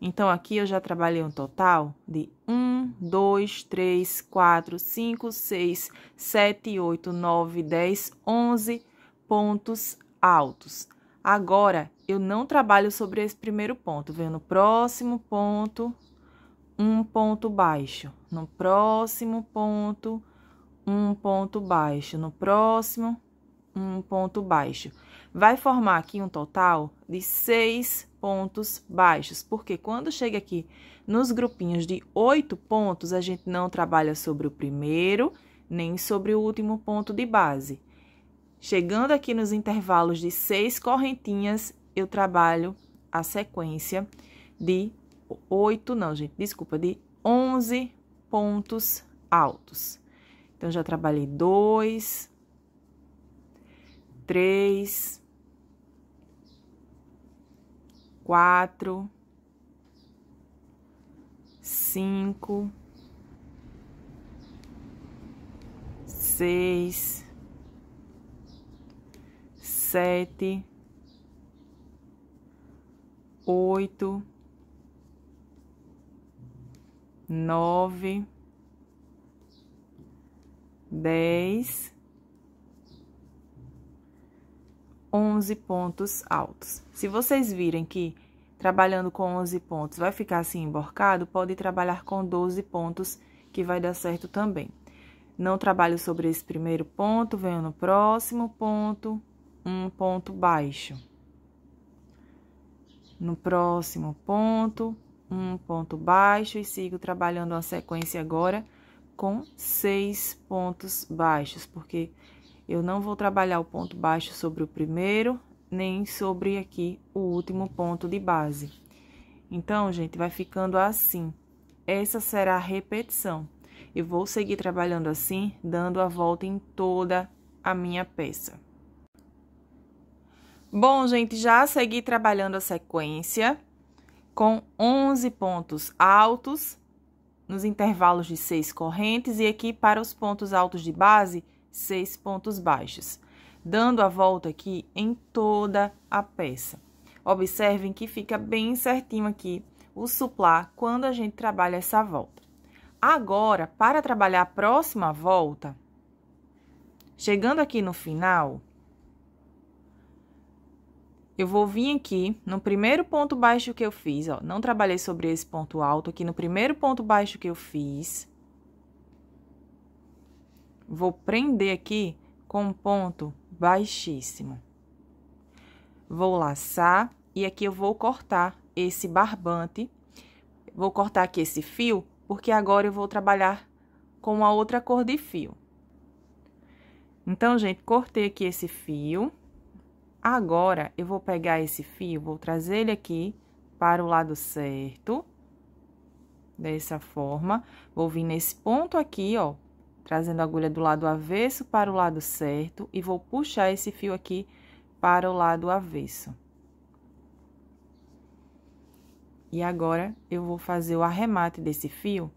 Então, aqui eu já trabalhei um total de 1, 2, 3, 4, 5, 6, 7, 8, 9, 10, 11 pontos altos. Agora, eu não trabalho sobre esse primeiro ponto, venho no próximo ponto, um ponto baixo. No próximo ponto, um ponto baixo. No próximo, um ponto baixo. Vai formar aqui um total de seis pontos baixos, porque quando chega aqui nos grupinhos de oito pontos, a gente não trabalha sobre o primeiro nem sobre o último ponto de base. Chegando aqui nos intervalos de seis correntinhas, eu trabalho a sequência de oito, não, gente, desculpa, de onze pontos altos. Então, já trabalhei dois, três, quatro, cinco, seis, sete, oito, nove, dez. 11 pontos altos. Se vocês virem que trabalhando com 11 pontos vai ficar assim emborcado, pode trabalhar com 12 pontos que vai dar certo também. Não trabalho sobre esse primeiro ponto, venho no próximo ponto, um ponto baixo. No próximo ponto, um ponto baixo e sigo trabalhando a sequência agora com seis pontos baixos, porque eu não vou trabalhar o ponto baixo sobre o primeiro, nem sobre aqui o último ponto de base. Então, gente, vai ficando assim. Essa será a repetição. Eu vou seguir trabalhando assim, dando a volta em toda a minha peça. Bom, gente, já segui trabalhando a sequência com 11 pontos altos nos intervalos de 6 correntes e aqui para os pontos altos de base seis pontos baixos, dando a volta aqui em toda a peça. Observem que fica bem certinho aqui o suplá quando a gente trabalha essa volta. Agora, para trabalhar a próxima volta, chegando aqui no final, eu vou vir aqui no primeiro ponto baixo que eu fiz, ó, não trabalhei sobre esse ponto alto, aqui no primeiro ponto baixo que eu fiz, Vou prender aqui com um ponto baixíssimo. Vou laçar e aqui eu vou cortar esse barbante. Vou cortar aqui esse fio, porque agora eu vou trabalhar com a outra cor de fio. Então, gente, cortei aqui esse fio. Agora, eu vou pegar esse fio, vou trazer ele aqui para o lado certo. Dessa forma. Vou vir nesse ponto aqui, ó, trazendo a agulha do lado avesso para o lado certo e vou puxar esse fio aqui para o lado avesso. E agora, eu vou fazer o arremate desse fio,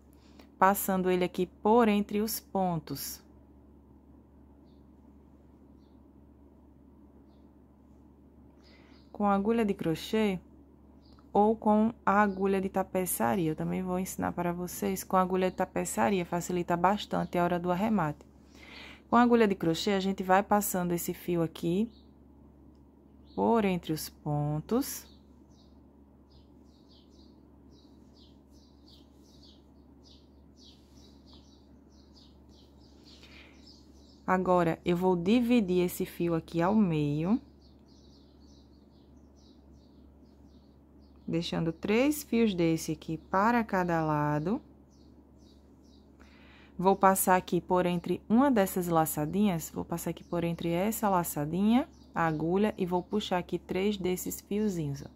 passando ele aqui por entre os pontos. Com a agulha de crochê, ou com a agulha de tapeçaria. Eu também vou ensinar para vocês com a agulha de tapeçaria, facilita bastante a hora do arremate. Com a agulha de crochê, a gente vai passando esse fio aqui por entre os pontos. Agora, eu vou dividir esse fio aqui ao meio. deixando três fios desse aqui para cada lado. Vou passar aqui por entre uma dessas laçadinhas, vou passar aqui por entre essa laçadinha, a agulha, e vou puxar aqui três desses fiozinhos, ó.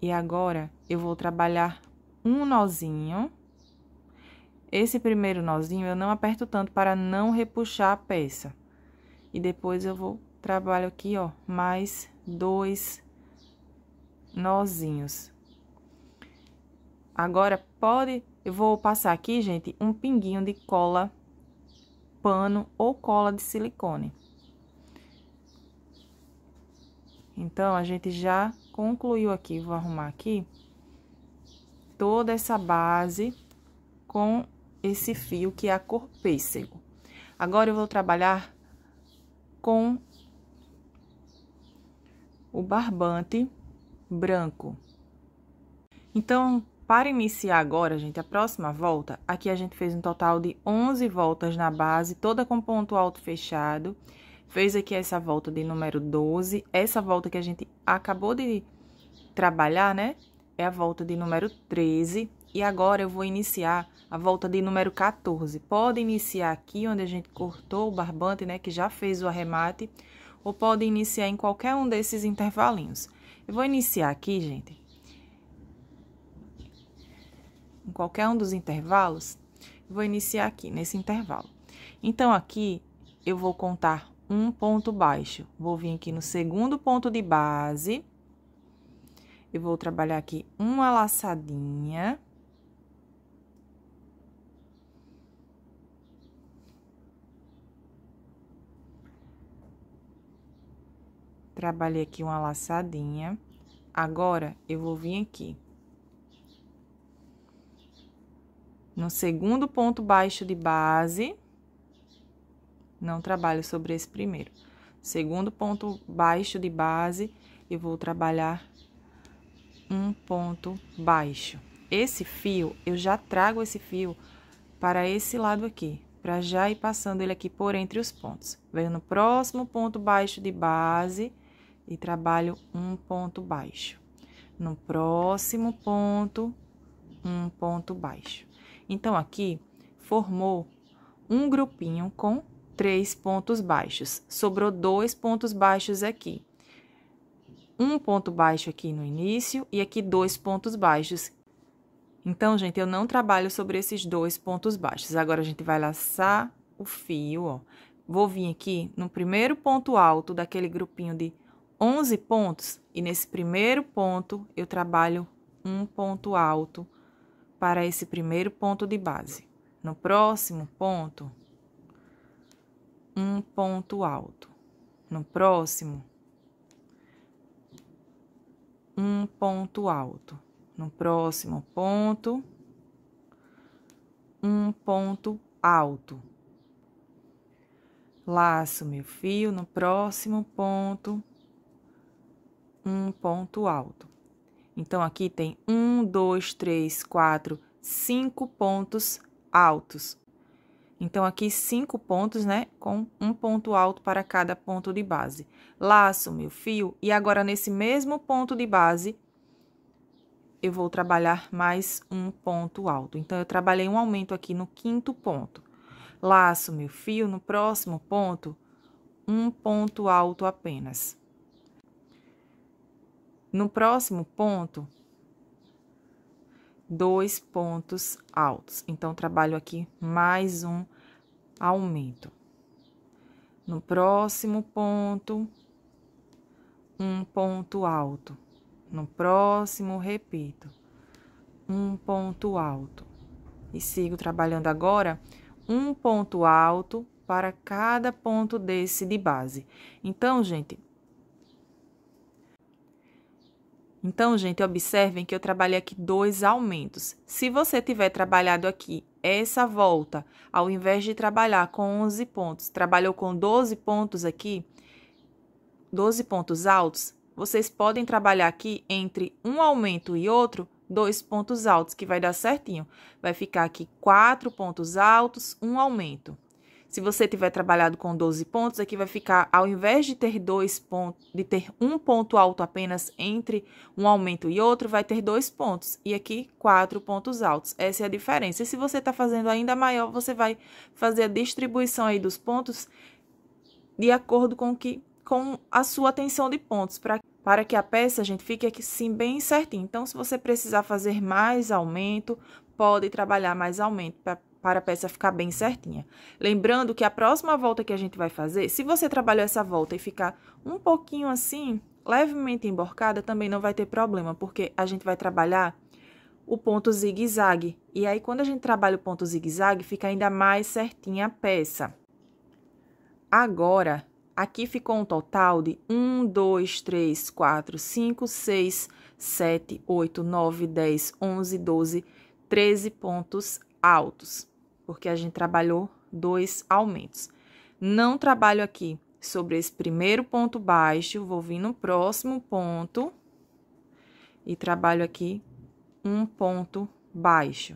E agora, eu vou trabalhar um nozinho. Esse primeiro nozinho, eu não aperto tanto para não repuxar a peça. E depois, eu vou trabalho aqui, ó, mais dois nozinhos. Agora, pode... Eu vou passar aqui, gente, um pinguinho de cola pano ou cola de silicone. Então, a gente já concluiu aqui, vou arrumar aqui, toda essa base com esse fio que é a cor pêssego. Agora, eu vou trabalhar com o barbante branco. Então, para iniciar agora, gente, a próxima volta, aqui a gente fez um total de 11 voltas na base, toda com ponto alto fechado. Fez aqui essa volta de número 12, essa volta que a gente acabou de trabalhar, né? É a volta de número 13, e agora eu vou iniciar a volta de número 14. Pode iniciar aqui onde a gente cortou o barbante, né, que já fez o arremate, ou podem iniciar em qualquer um desses intervalinhos. Eu vou iniciar aqui, gente, em qualquer um dos intervalos, vou iniciar aqui, nesse intervalo. Então, aqui, eu vou contar um ponto baixo. Vou vir aqui no segundo ponto de base. Eu vou trabalhar aqui uma laçadinha. Trabalhei aqui uma laçadinha. Agora, eu vou vir aqui. No segundo ponto baixo de base, não trabalho sobre esse primeiro. Segundo ponto baixo de base, eu vou trabalhar um ponto baixo. Esse fio, eu já trago esse fio para esse lado aqui, para já ir passando ele aqui por entre os pontos. Venho no próximo ponto baixo de base, e trabalho um ponto baixo. No próximo ponto, um ponto baixo. Então, aqui formou um grupinho com três pontos baixos. Sobrou dois pontos baixos aqui. Um ponto baixo aqui no início e aqui dois pontos baixos. Então, gente, eu não trabalho sobre esses dois pontos baixos. Agora, a gente vai laçar o fio, ó. Vou vir aqui no primeiro ponto alto daquele grupinho de 11 pontos e nesse primeiro ponto eu trabalho um ponto alto para esse primeiro ponto de base. No próximo ponto, um ponto alto. No próximo, um ponto alto. No próximo ponto, um ponto alto. Laço meu fio no próximo ponto um ponto alto. Então, aqui tem um, dois, três, quatro, cinco pontos altos. Então, aqui cinco pontos, né? Com um ponto alto para cada ponto de base. Laço meu fio e agora, nesse mesmo ponto de base, eu vou trabalhar mais um ponto alto. Então, eu trabalhei um aumento aqui no quinto ponto. Laço meu fio no próximo ponto, um ponto alto apenas. No próximo ponto, dois pontos altos. Então, trabalho aqui mais um aumento. No próximo ponto, um ponto alto. No próximo, repito, um ponto alto. E sigo trabalhando agora um ponto alto para cada ponto desse de base. Então, gente, Então, gente, observem que eu trabalhei aqui dois aumentos. Se você tiver trabalhado aqui essa volta, ao invés de trabalhar com 11 pontos, trabalhou com 12 pontos aqui, 12 pontos altos, vocês podem trabalhar aqui entre um aumento e outro, dois pontos altos, que vai dar certinho. Vai ficar aqui quatro pontos altos, um aumento. Se você tiver trabalhado com 12 pontos, aqui vai ficar, ao invés de ter dois pontos, de ter um ponto alto apenas entre um aumento e outro, vai ter dois pontos. E aqui, quatro pontos altos. Essa é a diferença. E se você está fazendo ainda maior, você vai fazer a distribuição aí dos pontos de acordo com que com a sua tensão de pontos, para, para que a peça, gente, fique aqui sim bem certinho. Então, se você precisar fazer mais aumento, pode trabalhar mais aumento, para para a peça ficar bem certinha. Lembrando que a próxima volta que a gente vai fazer, se você trabalhou essa volta e ficar um pouquinho assim, levemente emborcada, também não vai ter problema, porque a gente vai trabalhar o ponto zigue-zague. E aí, quando a gente trabalha o ponto zigue-zague, fica ainda mais certinha a peça. Agora, aqui ficou um total de 1, 2, 3, 4, 5, 6, 7, 8, 9, 10, 11, 12, 13 pontos altos porque a gente trabalhou dois aumentos. Não trabalho aqui sobre esse primeiro ponto baixo, vou vir no próximo ponto e trabalho aqui um ponto baixo.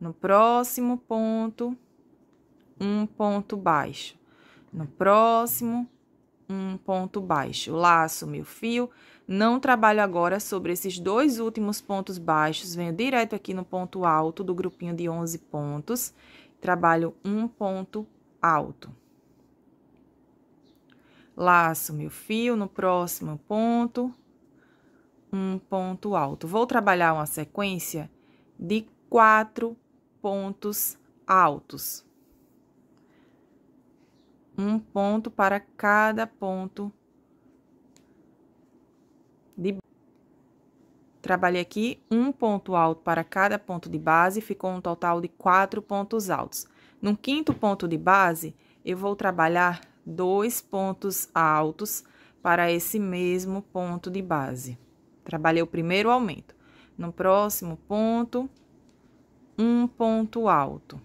No próximo ponto, um ponto baixo. No próximo, um ponto baixo. Laço meu fio, não trabalho agora sobre esses dois últimos pontos baixos, venho direto aqui no ponto alto do grupinho de 11 pontos trabalho um ponto alto. Laço meu fio no próximo ponto, um ponto alto. Vou trabalhar uma sequência de quatro pontos altos. Um ponto para cada ponto alto Trabalhei aqui um ponto alto para cada ponto de base, ficou um total de quatro pontos altos. No quinto ponto de base, eu vou trabalhar dois pontos altos para esse mesmo ponto de base. Trabalhei o primeiro aumento. No próximo ponto, um ponto alto.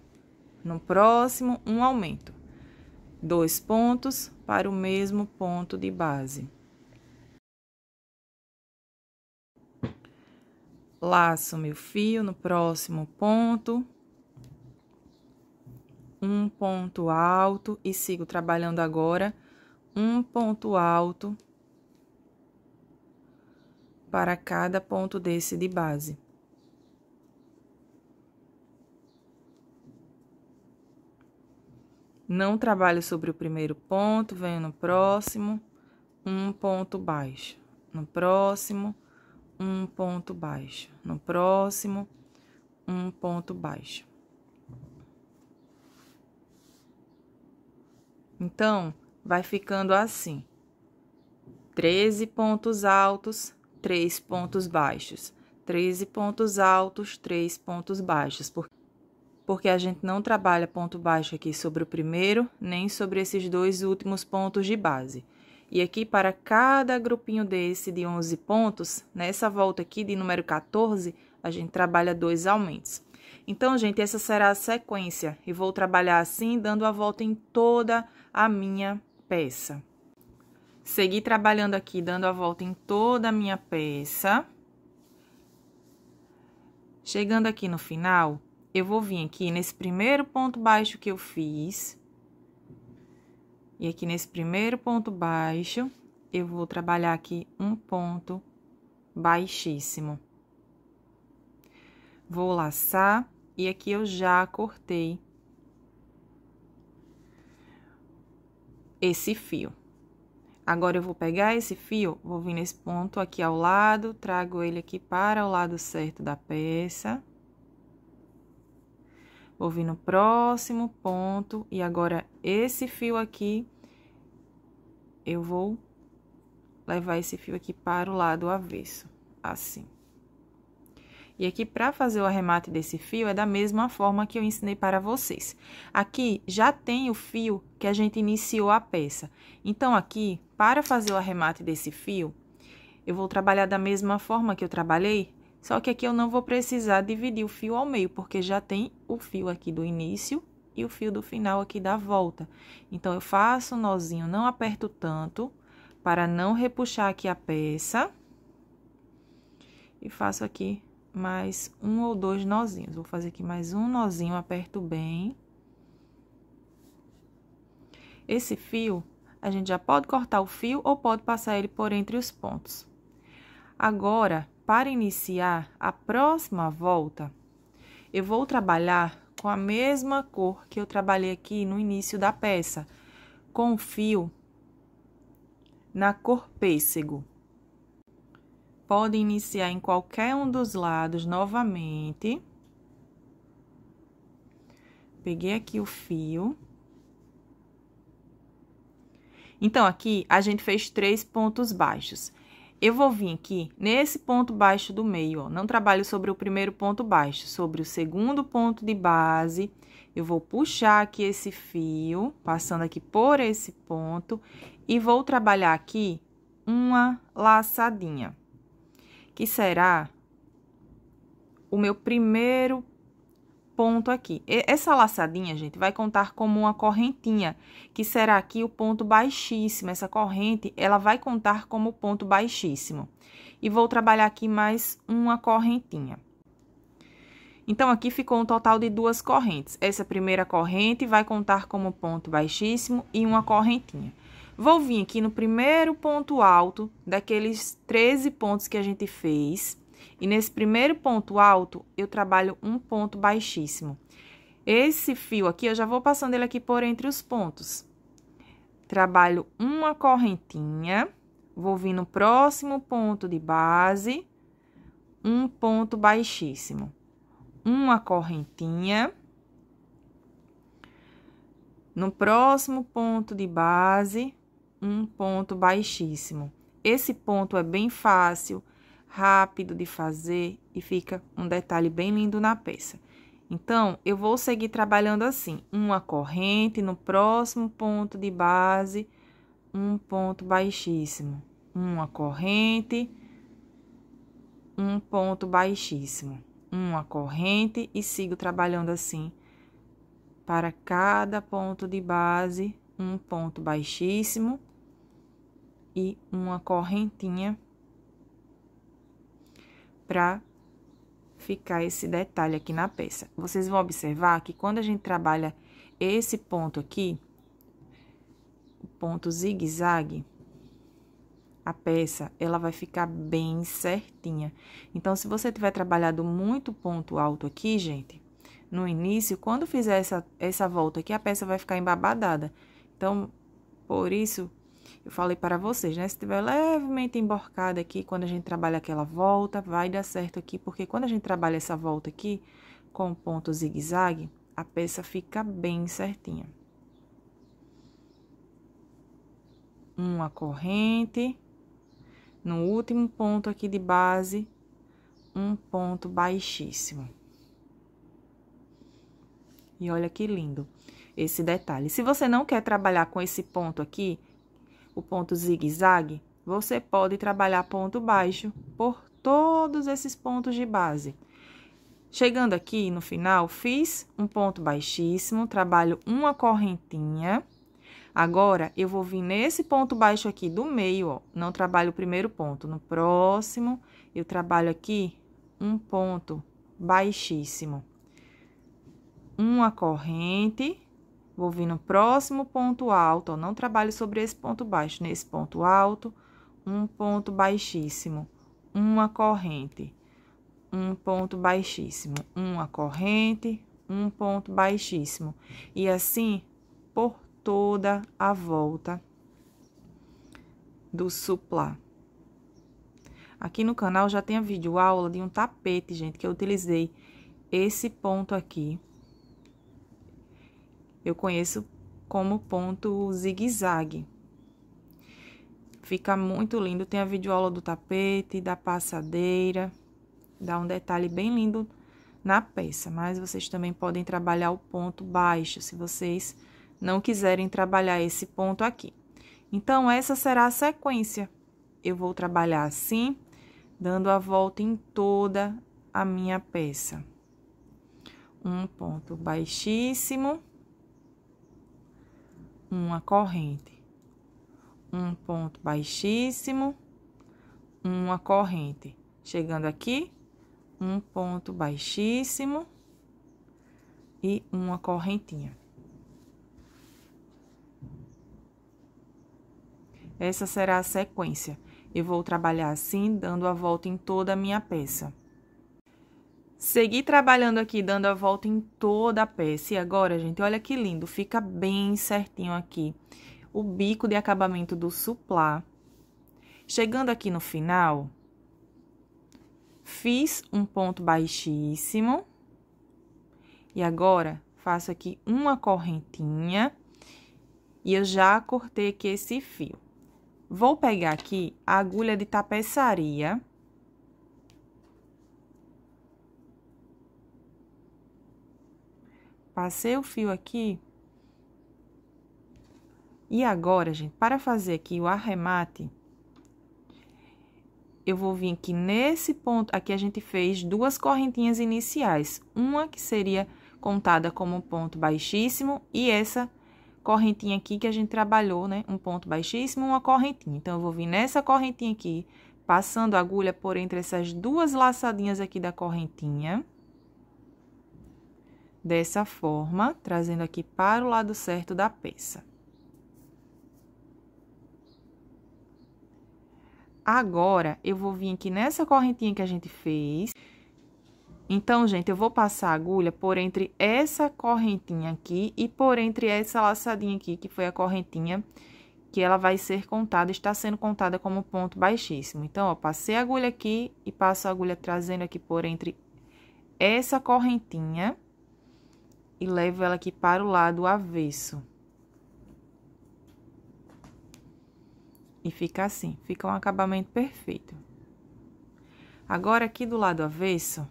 No próximo, um aumento. Dois pontos para o mesmo ponto de base. laço meu fio no próximo ponto, um ponto alto e sigo trabalhando agora um ponto alto para cada ponto desse de base. Não trabalho sobre o primeiro ponto, venho no próximo, um ponto baixo. No próximo, um ponto baixo. No próximo, um ponto baixo. Então, vai ficando assim: 13 pontos altos, 3 pontos baixos. 13 pontos altos, 3 pontos baixos. Porque a gente não trabalha ponto baixo aqui sobre o primeiro, nem sobre esses dois últimos pontos de base. E aqui, para cada grupinho desse de 11 pontos, nessa volta aqui de número 14, a gente trabalha dois aumentos. Então, gente, essa será a sequência. E vou trabalhar assim, dando a volta em toda a minha peça. Segui trabalhando aqui, dando a volta em toda a minha peça. Chegando aqui no final, eu vou vir aqui nesse primeiro ponto baixo que eu fiz, e aqui nesse primeiro ponto baixo, eu vou trabalhar aqui um ponto baixíssimo. Vou laçar e aqui eu já cortei esse fio. Agora, eu vou pegar esse fio, vou vir nesse ponto aqui ao lado, trago ele aqui para o lado certo da peça. Vou vir no próximo ponto e agora esse fio aqui, eu vou levar esse fio aqui para o lado avesso, assim. E aqui, para fazer o arremate desse fio, é da mesma forma que eu ensinei para vocês. Aqui, já tem o fio que a gente iniciou a peça. Então, aqui, para fazer o arremate desse fio, eu vou trabalhar da mesma forma que eu trabalhei só que aqui eu não vou precisar dividir o fio ao meio, porque já tem o fio aqui do início e o fio do final aqui da volta. Então, eu faço um nozinho, não aperto tanto, para não repuxar aqui a peça. E faço aqui mais um ou dois nozinhos. Vou fazer aqui mais um nozinho, aperto bem. Esse fio, a gente já pode cortar o fio ou pode passar ele por entre os pontos. Agora, para iniciar a próxima volta, eu vou trabalhar com a mesma cor que eu trabalhei aqui no início da peça, com fio na cor pêssego. Pode iniciar em qualquer um dos lados novamente. Peguei aqui o fio. Então, aqui a gente fez três pontos baixos eu vou vir aqui nesse ponto baixo do meio, ó, não trabalho sobre o primeiro ponto baixo, sobre o segundo ponto de base, eu vou puxar aqui esse fio, passando aqui por esse ponto, e vou trabalhar aqui uma laçadinha, que será o meu primeiro ponto aqui. Essa laçadinha, gente, vai contar como uma correntinha, que será aqui o ponto baixíssimo. Essa corrente, ela vai contar como ponto baixíssimo. E vou trabalhar aqui mais uma correntinha. Então, aqui ficou um total de duas correntes. Essa primeira corrente vai contar como ponto baixíssimo e uma correntinha. Vou vir aqui no primeiro ponto alto daqueles 13 pontos que a gente fez e nesse primeiro ponto alto, eu trabalho um ponto baixíssimo. Esse fio aqui, eu já vou passando ele aqui por entre os pontos. Trabalho uma correntinha, vou vir no próximo ponto de base, um ponto baixíssimo. Uma correntinha. No próximo ponto de base, um ponto baixíssimo. Esse ponto é bem fácil rápido de fazer e fica um detalhe bem lindo na peça. Então, eu vou seguir trabalhando assim, uma corrente no próximo ponto de base, um ponto baixíssimo, uma corrente, um ponto baixíssimo, uma corrente e sigo trabalhando assim para cada ponto de base, um ponto baixíssimo e uma correntinha para ficar esse detalhe aqui na peça. Vocês vão observar que quando a gente trabalha esse ponto aqui, o ponto zigue-zague, a peça, ela vai ficar bem certinha. Então, se você tiver trabalhado muito ponto alto aqui, gente, no início, quando fizer essa, essa volta aqui, a peça vai ficar embabadada. Então, por isso eu falei para vocês, né? Se tiver levemente emborcada aqui, quando a gente trabalha aquela volta, vai dar certo aqui, porque quando a gente trabalha essa volta aqui com ponto zigue-zague, a peça fica bem certinha. Uma corrente, no último ponto aqui de base, um ponto baixíssimo. E olha que lindo esse detalhe. Se você não quer trabalhar com esse ponto aqui, o ponto zigue-zague, você pode trabalhar ponto baixo por todos esses pontos de base. Chegando aqui no final, fiz um ponto baixíssimo, trabalho uma correntinha. Agora, eu vou vir nesse ponto baixo aqui do meio, ó, não trabalho o primeiro ponto. No próximo, eu trabalho aqui um ponto baixíssimo. Uma corrente, Vou vir no próximo ponto alto, ó, não trabalho sobre esse ponto baixo, nesse ponto alto, um ponto baixíssimo, uma corrente, um ponto baixíssimo, uma corrente, um ponto baixíssimo. E assim por toda a volta do suplá. Aqui no canal já tem a videoaula de um tapete, gente, que eu utilizei esse ponto aqui eu conheço como ponto zigue-zague. Fica muito lindo. Tem a videoaula do tapete, da passadeira. Dá um detalhe bem lindo na peça. Mas vocês também podem trabalhar o ponto baixo, se vocês não quiserem trabalhar esse ponto aqui. Então, essa será a sequência. Eu vou trabalhar assim, dando a volta em toda a minha peça. Um ponto baixíssimo uma corrente, um ponto baixíssimo, uma corrente. Chegando aqui, um ponto baixíssimo e uma correntinha. Essa será a sequência. Eu vou trabalhar assim, dando a volta em toda a minha peça. Segui trabalhando aqui, dando a volta em toda a peça. E agora, gente, olha que lindo. Fica bem certinho aqui o bico de acabamento do suplá. Chegando aqui no final, fiz um ponto baixíssimo. E agora, faço aqui uma correntinha. E eu já cortei aqui esse fio. Vou pegar aqui a agulha de tapeçaria Passei o fio aqui. E agora, gente, para fazer aqui o arremate, eu vou vir aqui nesse ponto, aqui a gente fez duas correntinhas iniciais. Uma que seria contada como ponto baixíssimo e essa correntinha aqui que a gente trabalhou, né? Um ponto baixíssimo, uma correntinha. Então, eu vou vir nessa correntinha aqui, passando a agulha por entre essas duas laçadinhas aqui da correntinha dessa forma, trazendo aqui para o lado certo da peça. Agora, eu vou vir aqui nessa correntinha que a gente fez. Então, gente, eu vou passar a agulha por entre essa correntinha aqui e por entre essa laçadinha aqui, que foi a correntinha que ela vai ser contada, está sendo contada como ponto baixíssimo. Então, ó, passei a agulha aqui e passo a agulha trazendo aqui por entre essa correntinha e levo ela aqui para o lado avesso. E fica assim, fica um acabamento perfeito. Agora, aqui do lado avesso,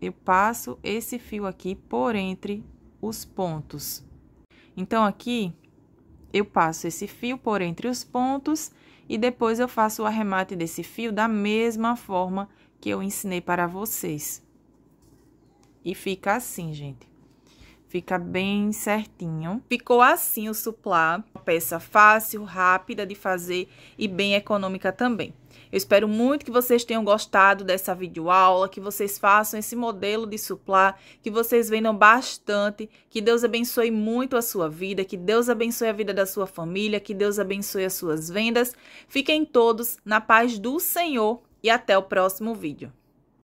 eu passo esse fio aqui por entre os pontos. Então, aqui, eu passo esse fio por entre os pontos e depois eu faço o arremate desse fio da mesma forma que eu ensinei para vocês. E fica assim, gente. Fica bem certinho. Ficou assim o suplá. Uma peça fácil, rápida de fazer e bem econômica também. Eu espero muito que vocês tenham gostado dessa videoaula, que vocês façam esse modelo de suplá, que vocês vendam bastante, que Deus abençoe muito a sua vida, que Deus abençoe a vida da sua família, que Deus abençoe as suas vendas. Fiquem todos na paz do Senhor e até o próximo vídeo.